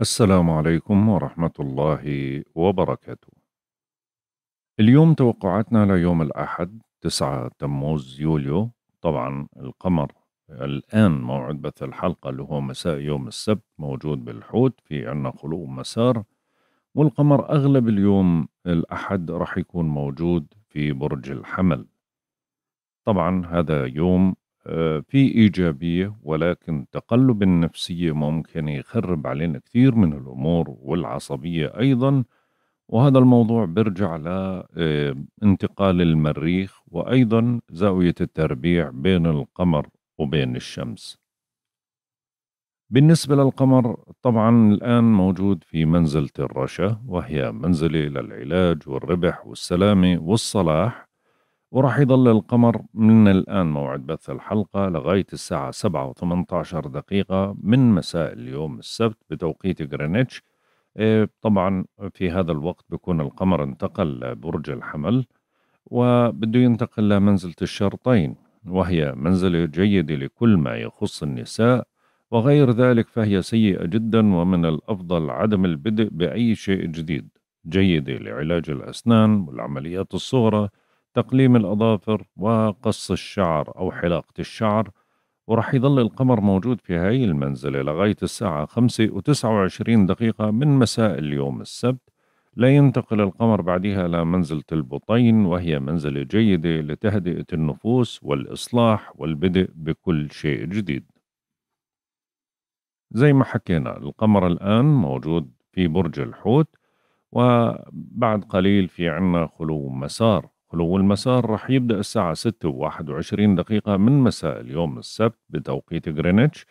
السلام عليكم ورحمة الله وبركاته. اليوم توقعاتنا ليوم الأحد 9 تموز يوليو طبعا القمر الآن موعد بث الحلقة اللي هو مساء يوم السبت موجود بالحوت في عنا خلو مسار والقمر أغلب اليوم الأحد راح يكون موجود في برج الحمل طبعا هذا يوم في إيجابية ولكن تقلب النفسية ممكن يخرب علينا كثير من الأمور والعصبية أيضا وهذا الموضوع برجع لانتقال آه، المريخ وأيضا زاوية التربيع بين القمر وبين الشمس بالنسبة للقمر طبعا الآن موجود في منزلة الرشا وهي منزلة للعلاج والربح والسلامة والصلاح وراح يظل القمر من الآن موعد بث الحلقة لغاية الساعة 7 و18 دقيقة من مساء اليوم السبت بتوقيت غرينتش إيه، طبعا في هذا الوقت بيكون القمر انتقل لبرج الحمل وبده ينتقل لمنزلة الشرطين وهي منزلة جيدة لكل ما يخص النساء وغير ذلك فهي سيئة جدا ومن الأفضل عدم البدء بأي شيء جديد جيدة لعلاج الأسنان والعمليات الصغرى تقليم الأظافر وقص الشعر أو حلاقة الشعر ورح يظل القمر موجود في هاي المنزلة لغاية الساعة 5 و29 دقيقة من مساء اليوم السبت لا ينتقل القمر بعدها لمنزلة البطين وهي منزلة جيدة لتهدئة النفوس والإصلاح والبدء بكل شيء جديد زي ما حكينا القمر الآن موجود في برج الحوت وبعد قليل في عنا خلو مسار خلو المسار رح يبدأ الساعة 6 و 21 دقيقة من مساء اليوم السبت بتوقيت غرينتش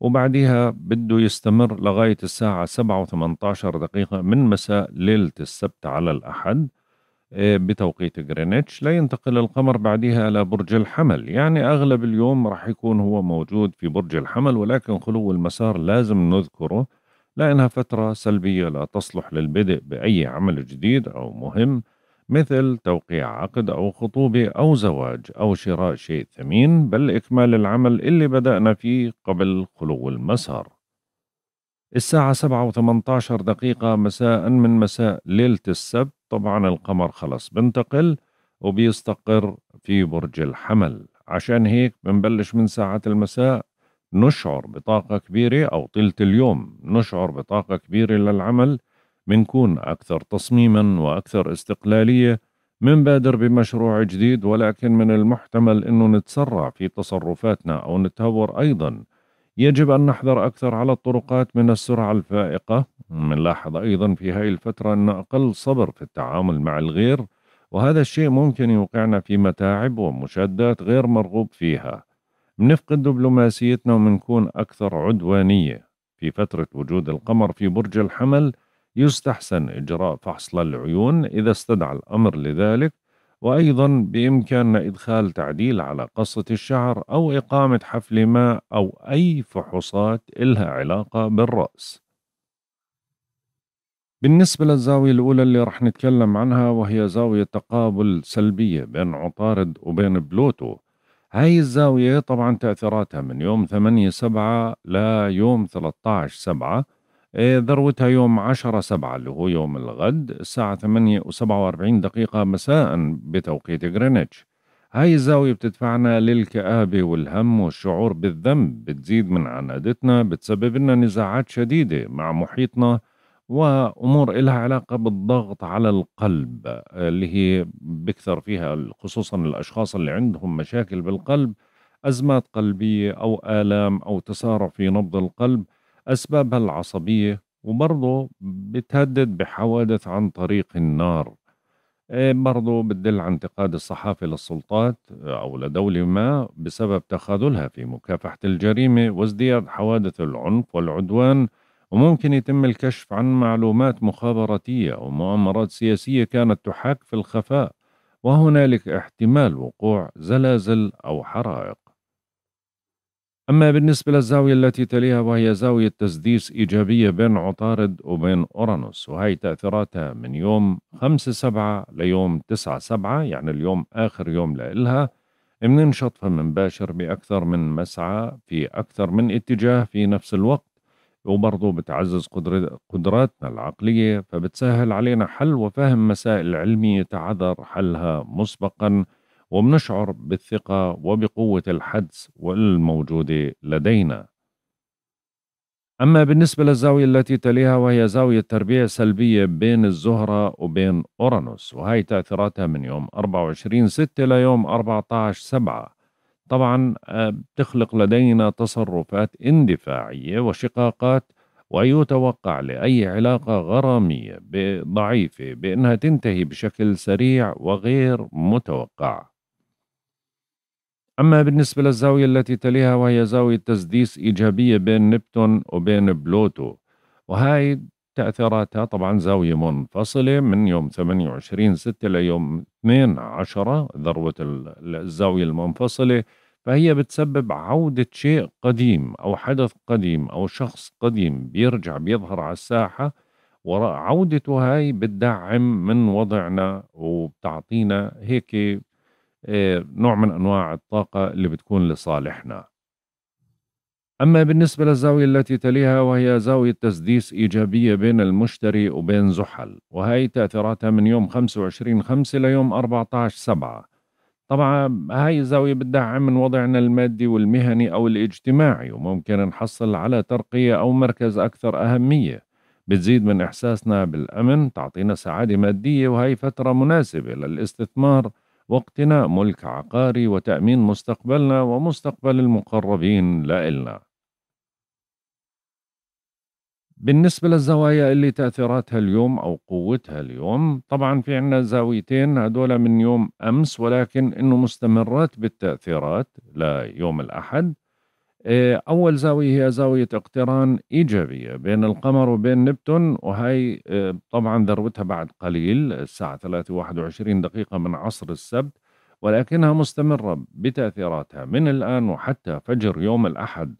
وبعدها بده يستمر لغاية الساعة 7 و 18 دقيقة من مساء ليلة السبت على الأحد آه، بتوقيت غرينتش لينتقل القمر بعدها برج الحمل يعني أغلب اليوم رح يكون هو موجود في برج الحمل ولكن خلو المسار لازم نذكره لأنها فترة سلبية لا تصلح للبدء بأي عمل جديد أو مهم مثل توقيع عقد أو خطوبة أو زواج أو شراء شيء ثمين بل إكمال العمل اللي بدأنا فيه قبل خلو المسار الساعة 7 و18 دقيقة مساء من مساء ليلة السبت طبعا القمر خلص بنتقل وبيستقر في برج الحمل عشان هيك بنبلش من ساعة المساء نشعر بطاقة كبيرة أو طيلة اليوم نشعر بطاقة كبيرة للعمل بنكون أكثر تصميما وأكثر استقلالية من بادر بمشروع جديد ولكن من المحتمل أنه نتسرع في تصرفاتنا أو نتهور أيضا يجب أن نحذر أكثر على الطرقات من السرعة الفائقة نلاحظ أيضا في هذه الفترة أن أقل صبر في التعامل مع الغير وهذا الشيء ممكن يوقعنا في متاعب ومشادات غير مرغوب فيها بنفقد دبلوماسيتنا ومنكون أكثر عدوانية في فترة وجود القمر في برج الحمل يستحسن إجراء فحص للعيون إذا استدعى الأمر لذلك وأيضا بإمكاننا إدخال تعديل على قصة الشعر أو إقامة حفل ما أو أي فحوصات إلها علاقة بالرأس بالنسبة للزاوية الأولى اللي رح نتكلم عنها وهي زاوية تقابل سلبية بين عطارد وبين بلوتو هاي الزاوية طبعا تأثيراتها من يوم 8 سبعة ليوم 13 سبعة إيه، ذروتها يوم 10 7 اللي هو يوم الغد الساعة 8 و47 دقيقة مساء بتوقيت غرينتش هاي الزاوية بتدفعنا للكآبة والهم والشعور بالذنب بتزيد من عنادتنا بتسبب لنا نزاعات شديدة مع محيطنا وأمور إلها علاقة بالضغط على القلب اللي هي بكثر فيها خصوصا الأشخاص اللي عندهم مشاكل بالقلب أزمات قلبية أو آلام أو تسارع في نبض القلب أسبابها العصبية وبرضه بتهدد بحوادث عن طريق النار آه، برضه بتدل عن انتقاد الصحافة للسلطات آه، أو لدولة ما بسبب تخاذلها في مكافحة الجريمة وازدياد حوادث العنف والعدوان وممكن يتم الكشف عن معلومات مخابراتية أو مؤامرات سياسية كانت تحاك في الخفاء وهنالك احتمال وقوع زلازل أو حرائق أما بالنسبة للزاوية التي تليها وهي زاوية تسديس إيجابية بين عطارد وبين أورانوس وهي تأثيراتها من يوم 5 سبعة ليوم 9 سبعة يعني اليوم آخر يوم لإلها من شطف مباشر بأكثر من مسعى في أكثر من اتجاه في نفس الوقت وبرضه بتعزز قدراتنا العقلية فبتسهل علينا حل وفهم مسائل علمية تعذر حلها مسبقاً وبنشعر بالثقة وبقوة الحدس والموجودة لدينا أما بالنسبة للزاوية التي تليها وهي زاوية تربيع سلبية بين الزهرة وبين أورانوس وهي تأثيراتها من يوم 24 6 ليوم 14 7 طبعا آه، بتخلق لدينا تصرفات اندفاعية وشقاقات ويتوقع لأي علاقة غرامية ضعيفة بأنها تنتهي بشكل سريع وغير متوقع أما بالنسبة للزاوية التي تليها وهي زاوية تسديس إيجابية بين نبتون وبين بلوتو وهاي تأثيراتها طبعا زاوية منفصلة من يوم 28 6 ليوم 2 10 ذروة الزاوية المنفصلة فهي بتسبب عودة شيء قديم أو حدث قديم أو شخص قديم بيرجع بيظهر على الساحة وعودته هاي بتدعم من وضعنا وبتعطينا هيك إيه، نوع من أنواع الطاقة اللي بتكون لصالحنا أما بالنسبة للزاوية التي تليها وهي زاوية تسديس إيجابية بين المشتري وبين زحل وهي تأثيراتها من يوم 25/5 ليوم 14/7 طبعا هاي الزاوية بتدعم من وضعنا المادي والمهني أو الاجتماعي وممكن نحصل على ترقية أو مركز أكثر أهمية بتزيد من إحساسنا بالأمن تعطينا سعادة مادية وهي فترة مناسبة للاستثمار واقتناء ملك عقاري وتأمين مستقبلنا ومستقبل المقربين لإلنا بالنسبة للزوايا اللي تأثيراتها اليوم أو قوتها اليوم طبعا في عنا زاويتين هدول من يوم أمس ولكن إنه مستمرات بالتأثيرات ليوم الأحد آه، أول زاوية هي زاوية اقتران إيجابية بين القمر وبين نبتون وهي آه، طبعا ذروتها بعد قليل الساعة 3:21 دقيقة من عصر السبت ولكنها مستمرة بتأثيراتها من الآن وحتى فجر يوم الأحد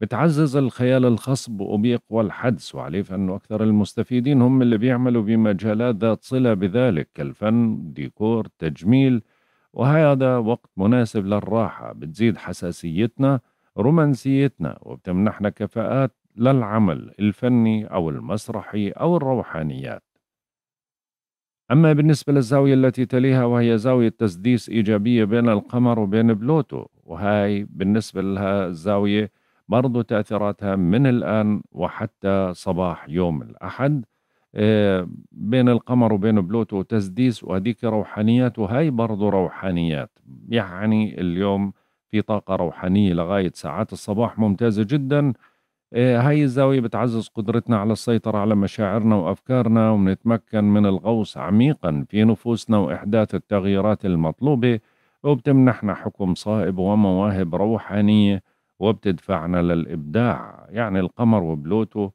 بتعزز الخيال الخصب وبيقوى الحدس وعليه فأنه أكثر المستفيدين هم اللي بيعملوا بمجالات ذات صلة بذلك كالفن ديكور تجميل وهذا وقت مناسب للراحة بتزيد حساسيتنا رومانسيتنا وبتمنحنا كفاءات للعمل الفني أو المسرحي أو الروحانيات أما بالنسبة للزاوية التي تليها وهي زاوية تسديس إيجابية بين القمر وبين بلوتو وهي بالنسبة لها الزاوية برضو تأثيراتها من الآن وحتى صباح يوم الأحد آه، بين القمر وبين بلوتو تسديس وهذيك روحانيات وهي برضو روحانيات يعني اليوم في طاقة روحانية لغاية ساعات الصباح ممتازة جدا إيه، هاي الزاوية بتعزز قدرتنا على السيطرة على مشاعرنا وأفكارنا ونتمكن من الغوص عميقا في نفوسنا وإحداث التغييرات المطلوبة وبتمنحنا حكم صائب ومواهب روحانية وبتدفعنا للإبداع يعني القمر وبلوتو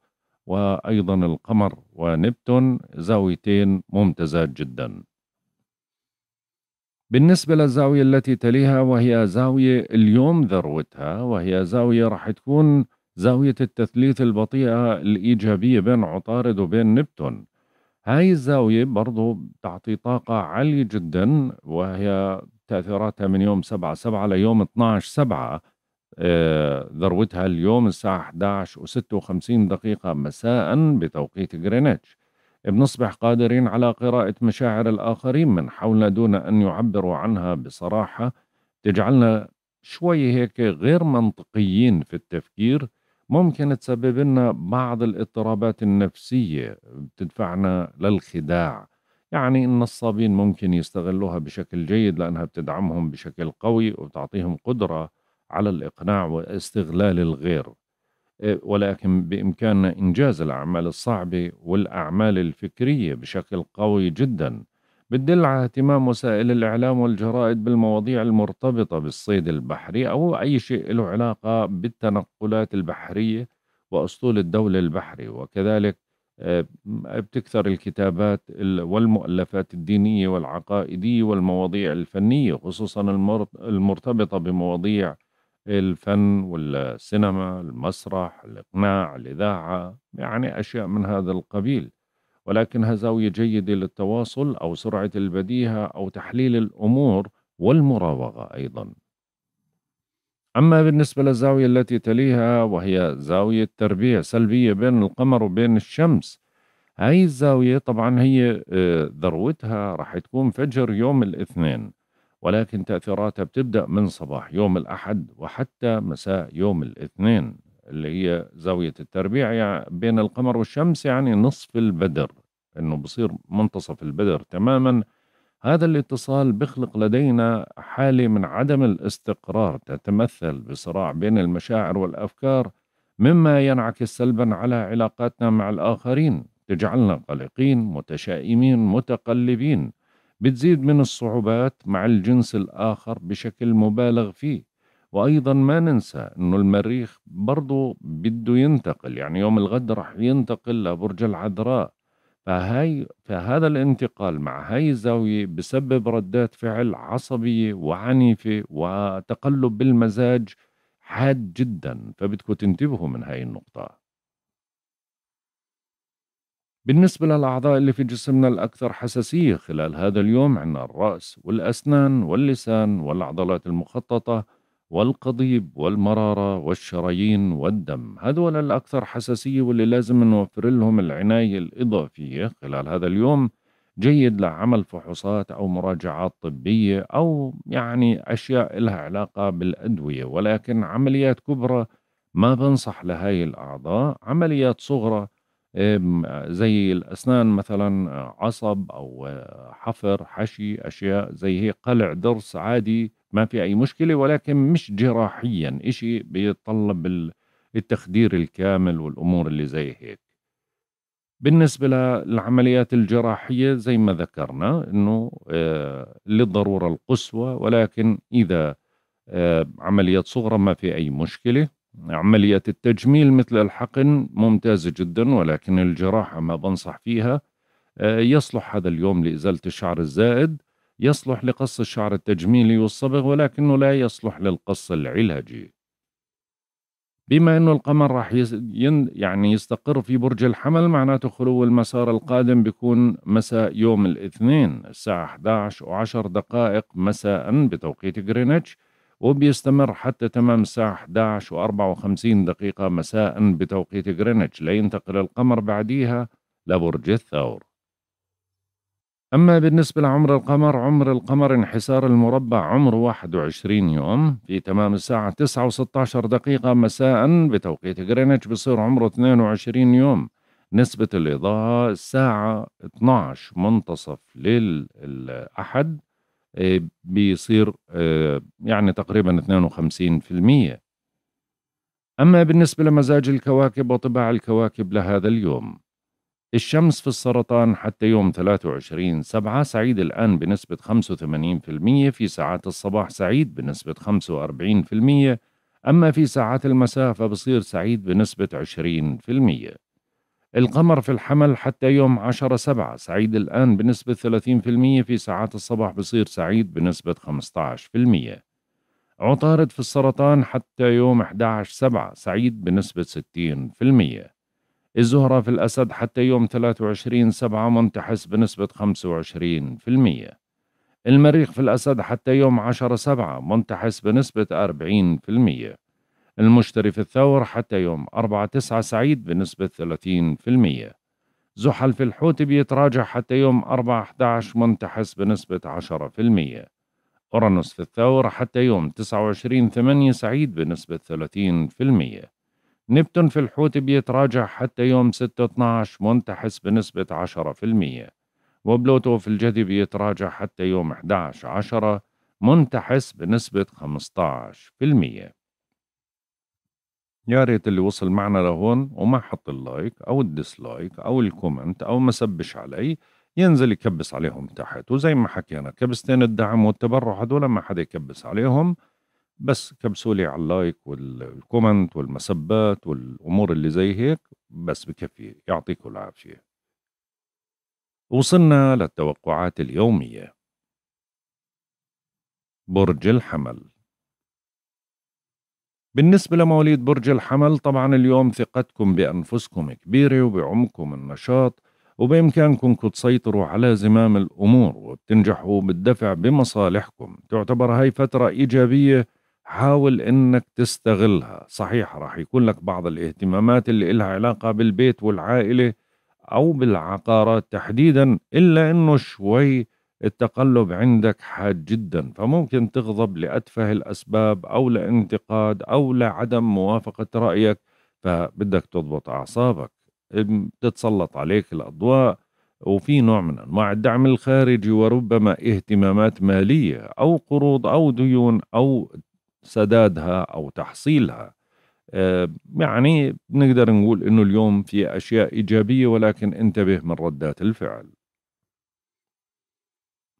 وأيضا القمر ونبتون زاويتين ممتازات جداً بالنسبة للزاوية التي تليها وهي زاوية اليوم ذروتها وهي زاوية راح تكون زاوية التثليث البطيئة الإيجابية بين عطارد وبين نبتون هاي الزاوية برضو تعطي طاقة عالية جدا وهي تأثيراتها من يوم 7 7 ليوم 12 7 ذروتها اليوم الساعة 11 و56 دقيقة مساء بتوقيت غرينتش بنصبح قادرين على قراءة مشاعر الآخرين من حولنا دون أن يعبروا عنها بصراحة تجعلنا شوي هيك غير منطقيين في التفكير ممكن تسبب لنا بعض الاضطرابات النفسية بتدفعنا للخداع يعني النصابين ممكن يستغلوها بشكل جيد لأنها بتدعمهم بشكل قوي وبتعطيهم قدرة على الإقناع واستغلال الغير ولكن بإمكاننا إنجاز الأعمال الصعبة والأعمال الفكرية بشكل قوي جدا بتدل على اهتمام وسائل الإعلام والجرائد بالمواضيع المرتبطة بالصيد البحري أو أي شيء له علاقة بالتنقلات البحرية وأسطول الدولة البحري وكذلك آه، بتكثر الكتابات والمؤلفات الدينية والعقائدية والمواضيع الفنية خصوصا المرتبطة بمواضيع الفن والسينما المسرح الإقناع الإذاعة يعني أشياء من هذا القبيل ولكنها زاوية جيدة للتواصل أو سرعة البديهة أو تحليل الأمور والمراوغة أيضا أما بالنسبة للزاوية التي تليها وهي زاوية تربيع سلبية بين القمر وبين الشمس هاي الزاوية طبعا هي آه، ذروتها راح تكون فجر يوم الاثنين ولكن تأثيراتها بتبدأ من صباح يوم الأحد وحتى مساء يوم الاثنين اللي هي زاوية التربيع يعني بين القمر والشمس يعني نصف البدر انه بصير منتصف البدر تماما هذا الاتصال بخلق لدينا حالة من عدم الاستقرار تتمثل بصراع بين المشاعر والأفكار مما ينعكس سلبا على علاقاتنا مع الآخرين تجعلنا قلقين متشائمين متقلبين بتزيد من الصعوبات مع الجنس الآخر بشكل مبالغ فيه وأيضا ما ننسى أنه المريخ برضو بده ينتقل يعني يوم الغد رح ينتقل لبرج العذراء فهي فهذا الانتقال مع هاي الزاوية بسبب ردات فعل عصبية وعنيفة وتقلب بالمزاج حاد جدا فبدكم تنتبهوا من هاي النقطة بالنسبة للأعضاء اللي في جسمنا الأكثر حساسية خلال هذا اليوم عندنا الرأس والأسنان واللسان والعضلات المخططة والقضيب والمرارة والشرايين والدم هذول الأكثر حساسية واللي لازم نوفر لهم العناية الإضافية خلال هذا اليوم جيد لعمل فحوصات أو مراجعات طبية أو يعني أشياء لها علاقة بالأدوية ولكن عمليات كبرى ما بنصح لهاي الأعضاء عمليات صغرى زي الأسنان مثلا عصب أو آه، حفر حشي أشياء زي هي قلع ضرس عادي ما في أي مشكلة ولكن مش جراحيا إشي بيتطلب التخدير الكامل والأمور اللي زي هيك بالنسبة للعمليات الجراحية زي ما ذكرنا أنه آه، للضرورة القصوى ولكن إذا آه، عمليات صغرى ما في أي مشكلة عملية التجميل مثل الحقن ممتازة جدا ولكن الجراحة ما بنصح فيها آه، يصلح هذا اليوم لإزالة الشعر الزائد يصلح لقص الشعر التجميلي والصبغ ولكنه لا يصلح للقص العلاجي بما أنه القمر راح يعني يستقر في برج الحمل معناته خلو المسار القادم بيكون مساء يوم الاثنين الساعة 11 و10 دقائق مساء بتوقيت غرينتش وبيستمر حتى تمام الساعة 11 و54 دقيقة مساء بتوقيت غرينتش لينتقل القمر بعديها لبرج الثور أما بالنسبة لعمر القمر عمر القمر انحسار المربع عمره 21 يوم في تمام الساعة 9 و16 دقيقة مساء بتوقيت غرينتش بصير عمره 22 يوم نسبة الإضاءة الساعة 12 منتصف ليل الأحد بيصير آه، يعني تقريبا 52% أما بالنسبة لمزاج الكواكب وطباع الكواكب لهذا اليوم الشمس في السرطان حتى يوم 23 سبعة سعيد الآن بنسبة 85% في ساعات الصباح سعيد بنسبة 45% أما في ساعات المساء فبصير سعيد بنسبة 20% القمر في الحمل حتى يوم 10 سبعة سعيد الآن بنسبة 30% في ساعات الصباح بصير سعيد بنسبة 15% عطارد في السرطان حتى يوم 11 سبعة سعيد بنسبة 60% الزهرة في الأسد حتى يوم 23 سبعة منتحس بنسبة 25% المريخ في الأسد حتى يوم 10 سبعة منتحس بنسبة 40% المشتري في الثور حتى يوم 4 9 سعيد بنسبة 30% زحل في الحوت بيتراجع حتى يوم 4 11 منتحس بنسبة 10% أورانوس في الثور حتى يوم 29 8 سعيد بنسبة 30% نبتون في الحوت بيتراجع حتى يوم 6 12 منتحس بنسبة 10% وبلوتو في الجدي بيتراجع حتى يوم 11 10 منتحس بنسبة 15% يا ريت اللي وصل معنا لهون وما حط اللايك او الديسلايك او الكومنت او ما سبش علي ينزل يكبس عليهم تحت وزي ما حكينا كبستين الدعم والتبرع هدول ما حدا يكبس عليهم بس كبسوا لي على اللايك والكومنت والمسبات والامور اللي زي هيك بس بكفي يعطيكم العافيه وصلنا للتوقعات اليوميه برج الحمل بالنسبة لمواليد برج الحمل طبعا اليوم ثقتكم بأنفسكم كبيرة وبعمقكم النشاط وبإمكانكم تسيطروا على زمام الأمور وبتنجحوا بالدفع بمصالحكم تعتبر هاي فترة إيجابية حاول إنك تستغلها صحيح راح يكون لك بعض الاهتمامات اللي إلها علاقة بالبيت والعائلة أو بالعقارات تحديدا إلا إنه شوي التقلب عندك حاد جدا فممكن تغضب لأتفه الأسباب أو لانتقاد أو لعدم موافقة رأيك فبدك تضبط أعصابك تتسلط عليك الأضواء وفي نوع من أنواع الدعم الخارجي وربما اهتمامات مالية أو قروض أو ديون أو سدادها أو تحصيلها آه، يعني بنقدر نقول انه اليوم في اشياء ايجابيه ولكن انتبه من ردات الفعل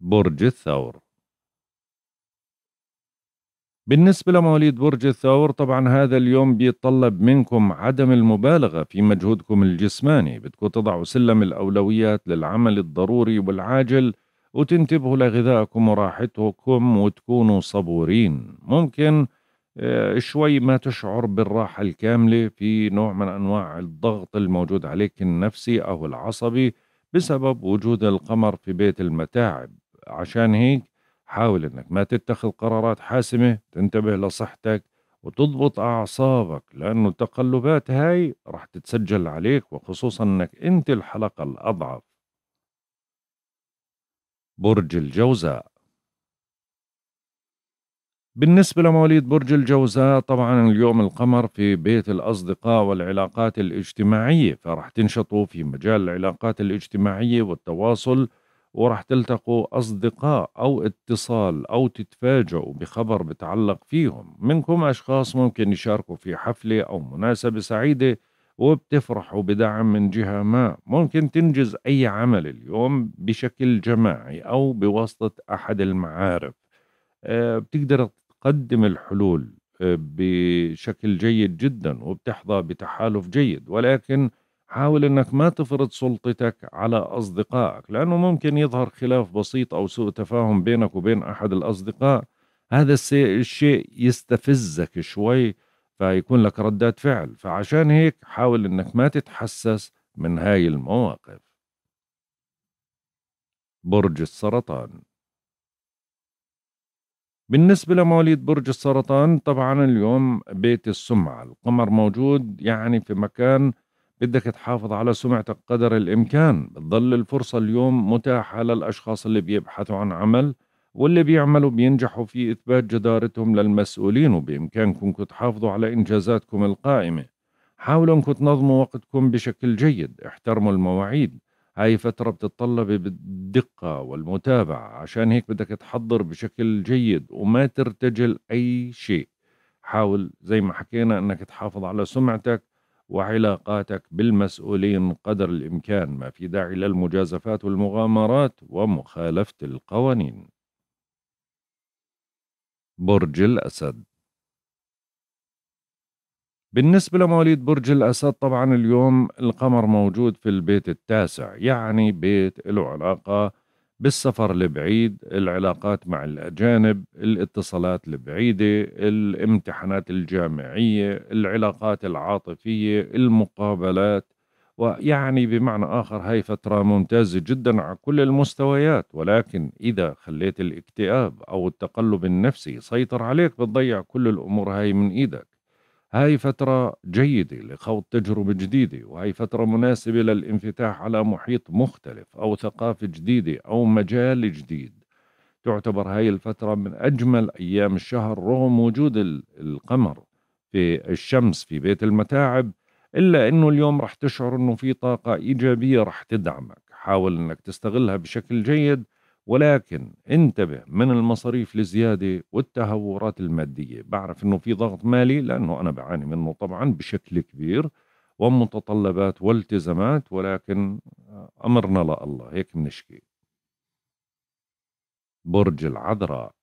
برج الثور بالنسبة لمواليد برج الثور طبعا هذا اليوم بيتطلب منكم عدم المبالغة في مجهودكم الجسماني بدكم تضعوا سلم الأولويات للعمل الضروري والعاجل وتنتبهوا لغذائكم وراحتكم وتكونوا صبورين ممكن آه، شوي ما تشعر بالراحة الكاملة في نوع من أنواع الضغط الموجود عليك النفسي أو العصبي بسبب وجود القمر في بيت المتاعب عشان هيك حاول انك ما تتخذ قرارات حاسمة تنتبه لصحتك وتضبط أعصابك لأنه التقلبات هاي رح تتسجل عليك وخصوصا أنك أنت الحلقة الأضعف برج الجوزاء بالنسبة لمواليد برج الجوزاء طبعا اليوم القمر في بيت الأصدقاء والعلاقات الاجتماعية فرح تنشطوا في مجال العلاقات الاجتماعية والتواصل وراح تلتقوا أصدقاء أو اتصال أو تتفاجئوا بخبر بتعلق فيهم منكم أشخاص ممكن يشاركوا في حفلة أو مناسبة سعيدة وبتفرحوا بدعم من جهة ما ممكن تنجز أي عمل اليوم بشكل جماعي أو بواسطة أحد المعارف آه، بتقدر تقدم الحلول آه، بشكل جيد جدا وبتحظى بتحالف جيد ولكن حاول انك ما تفرض سلطتك على اصدقائك لانه ممكن يظهر خلاف بسيط او سوء تفاهم بينك وبين احد الاصدقاء هذا الشيء يستفزك شوي فيكون لك ردات فعل فعشان هيك حاول انك ما تتحسس من هاي المواقف برج السرطان بالنسبة لمواليد برج السرطان طبعا اليوم بيت السمعة القمر موجود يعني في مكان بدك تحافظ على سمعتك قدر الإمكان بتضل الفرصة اليوم متاحة للأشخاص اللي بيبحثوا عن عمل واللي بيعملوا بينجحوا في إثبات جدارتهم للمسؤولين وبإمكانكم تحافظوا على إنجازاتكم القائمة حاولوا أنكم تنظموا وقتكم بشكل جيد احترموا المواعيد هاي فترة بتتطلب بالدقة والمتابعة عشان هيك بدك تحضر بشكل جيد وما ترتجل أي شيء حاول زي ما حكينا أنك تحافظ على سمعتك وعلاقاتك بالمسؤولين قدر الإمكان ما في داعي للمجازفات والمغامرات ومخالفة القوانين برج الأسد بالنسبة لمواليد برج الأسد طبعا اليوم القمر موجود في البيت التاسع يعني بيت له علاقة بالسفر البعيد العلاقات مع الأجانب الاتصالات البعيدة الامتحانات الجامعية العلاقات العاطفية المقابلات ويعني بمعنى آخر هاي فترة ممتازة جدا على كل المستويات ولكن إذا خليت الاكتئاب أو التقلب النفسي يسيطر عليك بتضيع كل الأمور هاي من إيدك هاي فترة جيدة لخوض تجربة جديدة وهي فترة مناسبة للانفتاح على محيط مختلف أو ثقافة جديدة أو مجال جديد تعتبر هاي الفترة من أجمل أيام الشهر رغم وجود القمر في الشمس في بيت المتاعب إلا أنه اليوم رح تشعر أنه في طاقة إيجابية رح تدعمك حاول أنك تستغلها بشكل جيد ولكن انتبه من المصاريف الزيادة والتهورات المادية بعرف أنه في ضغط مالي لأنه أنا بعاني منه طبعا بشكل كبير ومتطلبات والتزامات ولكن أمرنا لا الله هيك بنشكي برج العذراء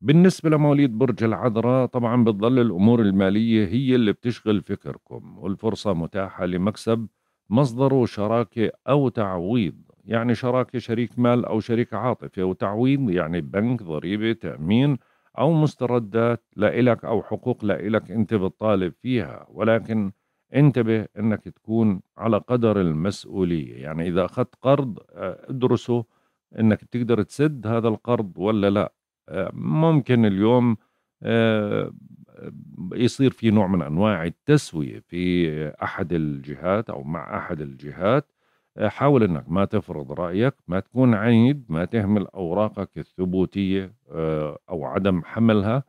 بالنسبة لمواليد برج العذراء طبعا بتظل الأمور المالية هي اللي بتشغل فكركم والفرصة متاحة لمكسب مصدره شراكة أو تعويض يعني شراكة شريك مال أو شريك عاطفي وتعويض يعني بنك ضريبة تأمين أو مستردات لإلك أو حقوق لإلك أنت بتطالب فيها ولكن انتبه أنك تكون على قدر المسؤولية يعني إذا أخذت قرض آه، ادرسه أنك تقدر تسد هذا القرض ولا لا آه، ممكن اليوم آه، يصير في نوع من أنواع التسوية في أحد الجهات أو مع أحد الجهات حاول انك ما تفرض رايك ما تكون عنيد ما تهمل اوراقك الثبوتيه آه، او عدم حملها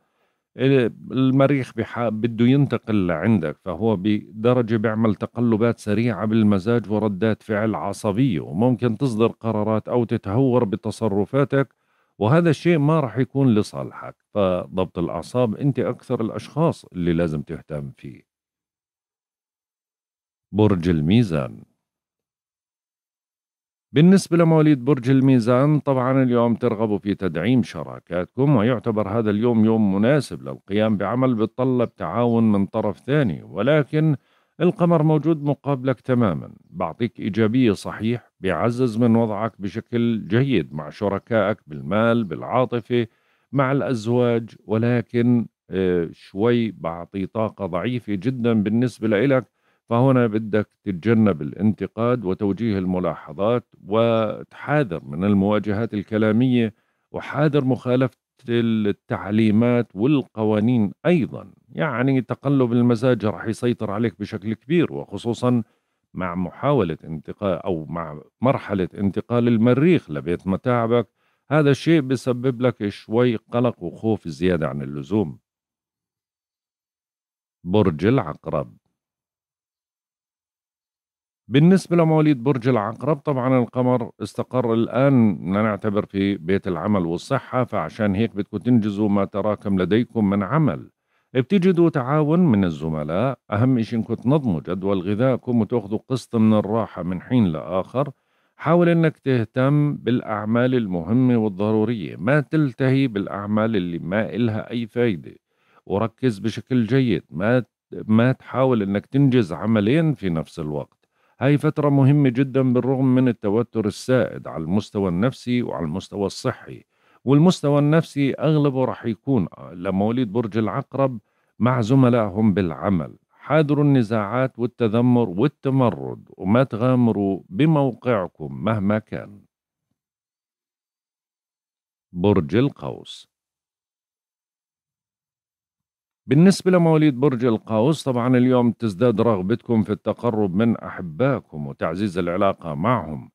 المريخ بده ينتقل لعندك فهو بدرجة بيعمل تقلبات سريعة بالمزاج وردات فعل عصبية وممكن تصدر قرارات أو تتهور بتصرفاتك وهذا الشيء ما راح يكون لصالحك فضبط الأعصاب أنت أكثر الأشخاص اللي لازم تهتم فيه برج الميزان بالنسبة لمواليد برج الميزان طبعا اليوم ترغبوا في تدعيم شراكاتكم ويعتبر هذا اليوم يوم مناسب للقيام بعمل بتطلب تعاون من طرف ثاني ولكن القمر موجود مقابلك تماما بعطيك إيجابية صحيح بيعزز من وضعك بشكل جيد مع شركائك بالمال بالعاطفة مع الأزواج ولكن آه، شوي بعطي طاقة ضعيفة جدا بالنسبة لإلك فهنا بدك تتجنب الانتقاد وتوجيه الملاحظات وتحاذر من المواجهات الكلامية وحاذر مخالفة التعليمات والقوانين أيضا يعني تقلب المزاج رح يسيطر عليك بشكل كبير وخصوصا مع محاولة انتقال أو مع مرحلة انتقال المريخ لبيت متاعبك هذا الشيء بسبب لك شوي قلق وخوف زيادة عن اللزوم برج العقرب بالنسبة لمواليد برج العقرب طبعا القمر استقر الآن نعتبر في بيت العمل والصحة فعشان هيك بدكم تنجزوا ما تراكم لديكم من عمل بتجدوا تعاون من الزملاء أهم شيء إنكم تنظموا جدول غذائكم وتاخذوا قسط من الراحة من حين لآخر حاول إنك تهتم بالأعمال المهمة والضرورية ما تلتهي بالأعمال اللي ما إلها أي فايدة وركز بشكل جيد ما ما تحاول إنك تنجز عملين في نفس الوقت هاي فترة مهمة جدا بالرغم من التوتر السائد على المستوى النفسي وعلى المستوى الصحي والمستوى النفسي أغلبه رح يكون لمواليد برج العقرب مع زملائهم بالعمل حاذروا النزاعات والتذمر والتمرد وما تغامروا بموقعكم مهما كان برج القوس بالنسبة لمواليد برج القوس طبعا اليوم تزداد رغبتكم في التقرب من أحبائكم وتعزيز العلاقة معهم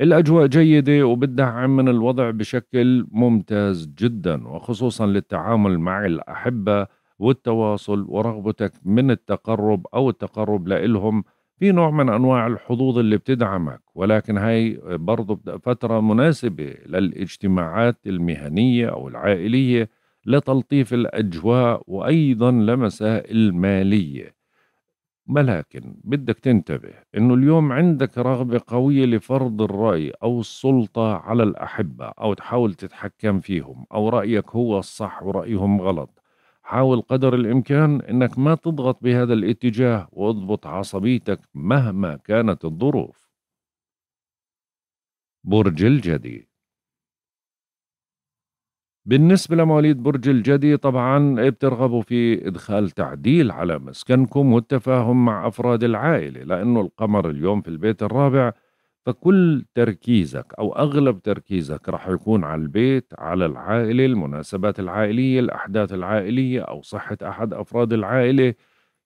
الأجواء جيدة وبتدعم من الوضع بشكل ممتاز جدا وخصوصا للتعامل مع الأحبة والتواصل ورغبتك من التقرب أو التقرب لإلهم في نوع من أنواع الحظوظ اللي بتدعمك ولكن هاي برضو فترة مناسبة للاجتماعات المهنية أو العائلية لتلطيف الأجواء وأيضا لمسائل المالية ولكن بدك تنتبه انه اليوم عندك رغبة قوية لفرض الرأي او السلطة على الاحبة او تحاول تتحكم فيهم او رأيك هو الصح ورأيهم غلط حاول قدر الامكان انك ما تضغط بهذا الاتجاه واضبط عصبيتك مهما كانت الظروف برج الجدي بالنسبة لمواليد برج الجدي طبعا بترغبوا في إدخال تعديل على مسكنكم والتفاهم مع أفراد العائلة لأنه القمر اليوم في البيت الرابع فكل تركيزك أو أغلب تركيزك راح يكون على البيت على العائلة المناسبات العائلية الأحداث العائلية أو صحة أحد أفراد العائلة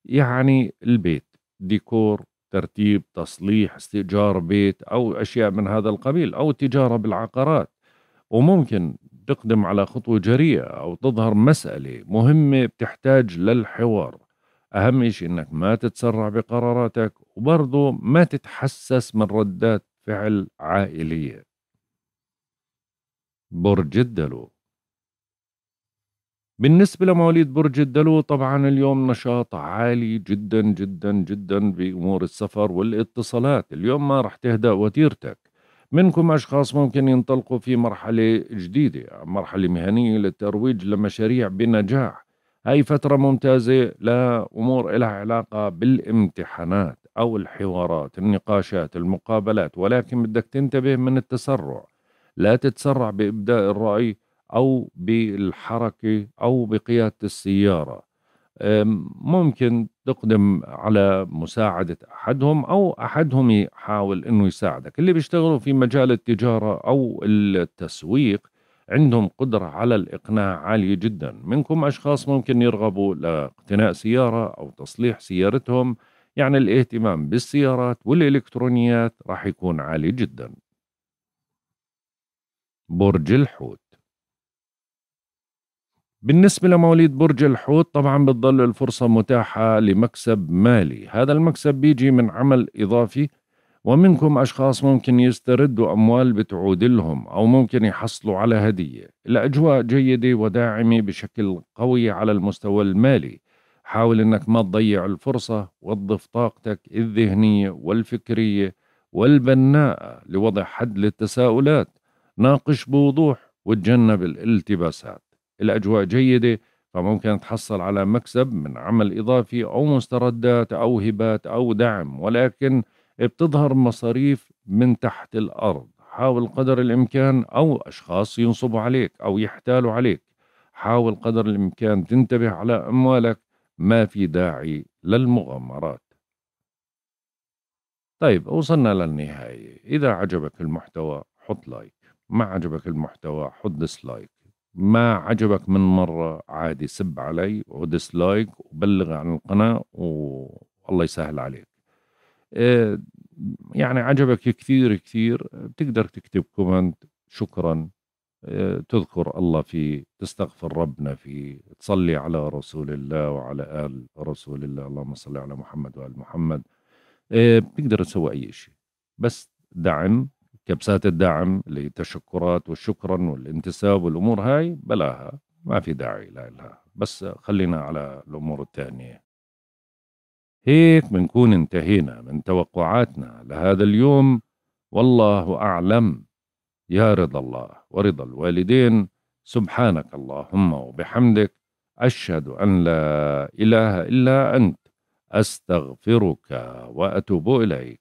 يعني البيت ديكور ترتيب تصليح استئجار بيت أو أشياء من هذا القبيل أو تجارة بالعقارات وممكن تقدم على خطوة جريئة أو تظهر مسألة مهمة بتحتاج للحوار أهم شيء إنك ما تتسرع بقراراتك وبرضه ما تتحسس من ردات فعل عائلية برج الدلو بالنسبة لمواليد برج الدلو طبعا اليوم نشاط عالي جدا جدا جدا بأمور السفر والاتصالات اليوم ما رح تهدأ وتيرتك منكم أشخاص ممكن ينطلقوا في مرحلة جديدة مرحلة مهنية للترويج لمشاريع بنجاح هاي فترة ممتازة لأمور لها علاقة بالامتحانات أو الحوارات النقاشات المقابلات ولكن بدك تنتبه من التسرع لا تتسرع بإبداء الرأي أو بالحركة أو بقيادة السيارة ممكن تقدم على مساعدة أحدهم أو أحدهم يحاول أنه يساعدك اللي بيشتغلوا في مجال التجارة أو التسويق عندهم قدرة على الإقناع عالية جدا منكم أشخاص ممكن يرغبوا لاقتناء سيارة أو تصليح سيارتهم يعني الاهتمام بالسيارات والإلكترونيات راح يكون عالي جدا برج الحوت بالنسبة لمواليد برج الحوت طبعا بتضل الفرصة متاحة لمكسب مالي هذا المكسب بيجي من عمل إضافي ومنكم أشخاص ممكن يستردوا أموال بتعود لهم أو ممكن يحصلوا على هدية الأجواء جيدة وداعمة بشكل قوي على المستوى المالي حاول أنك ما تضيع الفرصة وظف طاقتك الذهنية والفكرية والبناءة لوضع حد للتساؤلات ناقش بوضوح وتجنب الالتباسات الأجواء جيدة فممكن تحصل على مكسب من عمل إضافي أو مستردات أو هبات أو دعم ولكن بتظهر مصاريف من تحت الأرض حاول قدر الإمكان أو أشخاص ينصبوا عليك أو يحتالوا عليك حاول قدر الإمكان تنتبه على أموالك ما في داعي للمغامرات طيب وصلنا للنهاية إذا عجبك المحتوى حط لايك ما عجبك المحتوى حط ديسلايك ما عجبك من مرة عادي سب علي لايك وبلغ عن القناة والله يسهل عليك آه، يعني عجبك كثير كثير بتقدر تكتب كومنت شكرا آه، تذكر الله فيه تستغفر ربنا فيه تصلي على رسول الله وعلى آل رسول الله اللهم صل على محمد وآل محمد بتقدر آه، تسوي أي شيء بس دعم كبسات الدعم لتشكرات والشكرا والانتساب والامور هاي بلاها ما في داعي لا لها بس خلينا على الامور الثانيه هيك بنكون انتهينا من توقعاتنا لهذا اليوم والله اعلم يا رضا الله ورضا الوالدين سبحانك اللهم وبحمدك اشهد ان لا اله الا انت استغفرك واتوب اليك